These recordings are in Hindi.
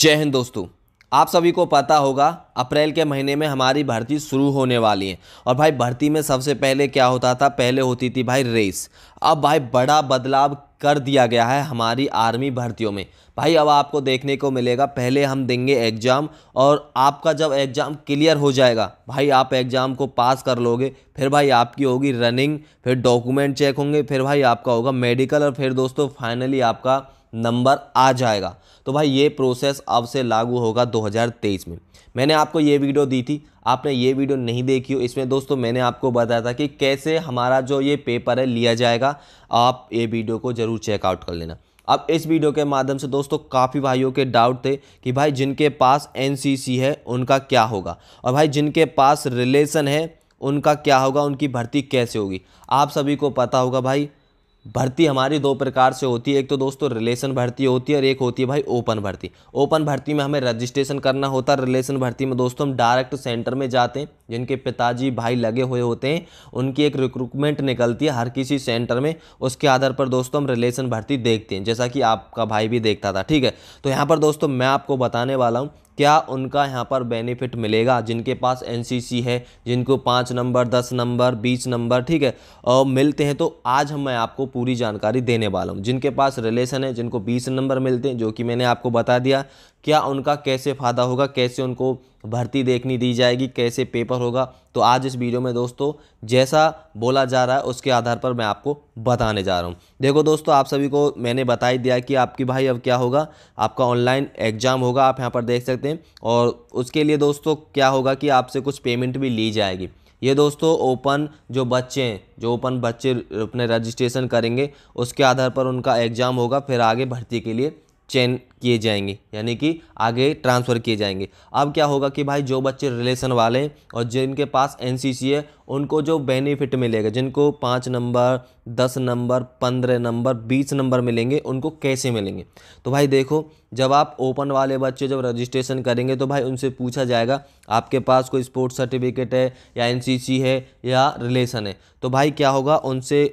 जय हिंद दोस्तों आप सभी को पता होगा अप्रैल के महीने में हमारी भर्ती शुरू होने वाली है और भाई भर्ती में सबसे पहले क्या होता था पहले होती थी भाई रेस अब भाई बड़ा बदलाव कर दिया गया है हमारी आर्मी भर्तियों में भाई अब आपको देखने को मिलेगा पहले हम देंगे एग्ज़ाम और आपका जब एग्ज़ाम क्लियर हो जाएगा भाई आप एग्ज़ाम को पास कर लोगे फिर भाई आपकी होगी रनिंग फिर डॉक्यूमेंट चेक होंगे फिर भाई आपका होगा मेडिकल और फिर दोस्तों फाइनली आपका नंबर आ जाएगा तो भाई ये प्रोसेस अब से लागू होगा 2023 में मैंने आपको ये वीडियो दी थी आपने ये वीडियो नहीं देखी हो इसमें दोस्तों मैंने आपको बताया था कि कैसे हमारा जो ये पेपर है लिया जाएगा आप ये वीडियो को ज़रूर चेकआउट कर लेना अब इस वीडियो के माध्यम से दोस्तों काफ़ी भाइयों के डाउट थे कि भाई जिनके पास एन है उनका क्या होगा और भाई जिनके पास रिलेशन है उनका क्या होगा उनकी भर्ती कैसे होगी आप सभी को पता होगा भाई भर्ती हमारी दो प्रकार से होती है एक तो दोस्तों रिलेशन भर्ती होती है और एक होती है भाई ओपन भर्ती ओपन भर्ती में हमें रजिस्ट्रेशन करना होता है रिलेशन भर्ती में दोस्तों हम डायरेक्ट सेंटर में जाते हैं जिनके पिताजी भाई लगे हुए होते हैं उनकी एक रिक्रूटमेंट निकलती है हर किसी सेंटर में उसके आधार पर दोस्तों हम रिलेशन भर्ती देखते हैं जैसा कि आपका भाई भी देखता था ठीक है तो यहाँ पर दोस्तों मैं आपको बताने वाला हूँ क्या उनका यहाँ पर बेनिफिट मिलेगा जिनके पास एनसीसी है जिनको पाँच नंबर दस नंबर बीस नंबर ठीक है और मिलते हैं तो आज हम मैं आपको पूरी जानकारी देने वाला हूँ जिनके पास रिलेशन है जिनको बीस नंबर मिलते हैं जो कि मैंने आपको बता दिया क्या उनका कैसे फ़ायदा होगा कैसे उनको भर्ती देखनी दी जाएगी कैसे पेपर होगा तो आज इस वीडियो में दोस्तों जैसा बोला जा रहा है उसके आधार पर मैं आपको बताने जा रहा हूँ देखो दोस्तों आप सभी को मैंने बता ही दिया कि आपकी भाई अब क्या होगा आपका ऑनलाइन एग्ज़ाम होगा आप यहाँ पर देख सकते हैं और उसके लिए दोस्तों क्या होगा कि आपसे कुछ पेमेंट भी ली जाएगी ये दोस्तों ओपन जो बच्चे हैं जो ओपन बच्चे अपने रजिस्ट्रेशन करेंगे उसके आधार पर उनका एग्ज़ाम होगा फिर आगे भर्ती के लिए चैन किए जाएंगे यानी कि आगे ट्रांसफ़र किए जाएंगे अब क्या होगा कि भाई जो बच्चे रिलेशन वाले हैं और जिनके पास एन है उनको जो बेनिफिट मिलेगा जिनको पाँच नंबर दस नंबर पंद्रह नंबर बीस नंबर मिलेंगे उनको कैसे मिलेंगे तो भाई देखो जब आप ओपन वाले बच्चे जब रजिस्ट्रेशन करेंगे तो भाई उनसे पूछा जाएगा आपके पास कोई स्पोर्ट्स सर्टिफिकेट है या एन है या रिलेशन है तो भाई क्या होगा उनसे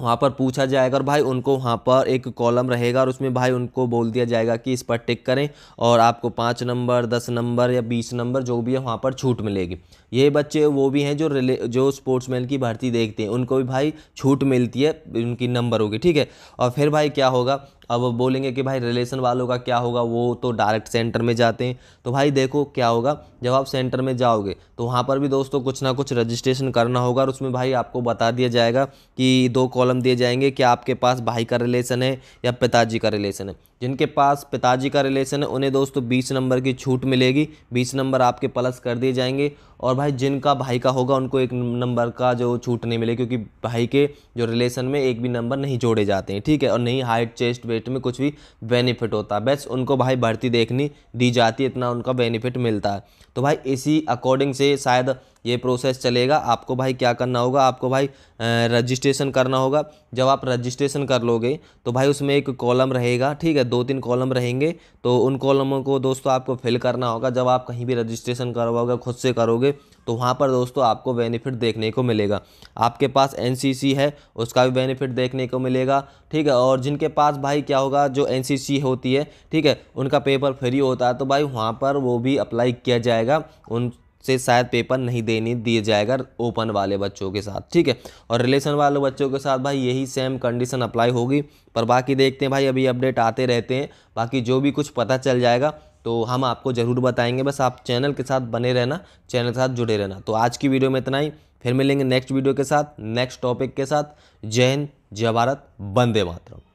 वहाँ पर पूछा जाएगा और भाई उनको वहाँ पर एक कॉलम रहेगा और उसमें भाई उनको बोल दिया जाएगा कि इस पर टिक करें और आपको पाँच नंबर दस नंबर या बीस नंबर जो भी है वहाँ पर छूट मिलेगी ये बच्चे वो भी हैं जो रिले जो स्पोर्ट्समैन की भर्ती देखते हैं उनको भी भाई छूट मिलती है उनकी नंबरों की ठीक है और फिर भाई क्या होगा अब बोलेंगे कि भाई रिलेशन वालों का क्या होगा वो तो डायरेक्ट सेंटर में जाते हैं तो भाई देखो क्या होगा जब आप सेंटर में जाओगे तो वहाँ पर भी दोस्तों कुछ ना कुछ रजिस्ट्रेशन करना होगा और उसमें भाई आपको बता दिया जाएगा कि दो कॉलम दिए जाएंगे कि आपके पास भाई का रिलेशन है या पिताजी का रिलेशन है जिनके पास पिताजी का रिलेशन है उन्हें दोस्तों बीस नंबर की छूट मिलेगी बीस नंबर आपके प्लस कर दिए जाएंगे और भाई जिनका भाई का होगा उनको एक नंबर का जो छूट नहीं मिलेगी क्योंकि भाई के जो रिलेशन में एक भी नंबर नहीं जोड़े जाते हैं ठीक है और नहीं हाइट चेस्ट वेट में कुछ भी बेनिफिट होता है बस उनको भाई भर्ती देखनी दी जाती है इतना उनका बेनिफिट मिलता है तो भाई इसी अकॉर्डिंग से शायद ये प्रोसेस चलेगा आपको भाई क्या करना होगा आपको भाई रजिस्ट्रेशन करना होगा जब आप रजिस्ट्रेशन कर लोगे तो भाई उसमें एक कॉलम रहेगा ठीक है दो तीन कॉलम रहेंगे तो उन कॉलमों को दोस्तों आपको फिल करना होगा जब आप कहीं भी रजिस्ट्रेशन करवाओगे खुद से करोगे तो वहाँ पर दोस्तों आपको बेनिफिट देखने को मिलेगा आपके पास एन है उसका भी बेनिफिट देखने को मिलेगा ठीक है और जिनके पास भाई क्या होगा जो एन होती है ठीक है उनका पेपर फ्री होता है तो भाई वहाँ पर वो भी अप्लाई किया जाएगा उन से शायद पेपर नहीं देने दिए जाएगा ओपन वाले बच्चों के साथ ठीक है और रिलेशन वाले बच्चों के साथ भाई यही सेम कंडीशन अप्लाई होगी पर बाकी देखते हैं भाई अभी अपडेट आते रहते हैं बाकी जो भी कुछ पता चल जाएगा तो हम आपको ज़रूर बताएंगे बस आप चैनल के साथ बने रहना चैनल के साथ जुड़े रहना तो आज की वीडियो में इतना ही फिर मिलेंगे नेक्स्ट वीडियो के साथ नेक्स्ट टॉपिक के साथ जय हिंद जय भारत वंदे मातरम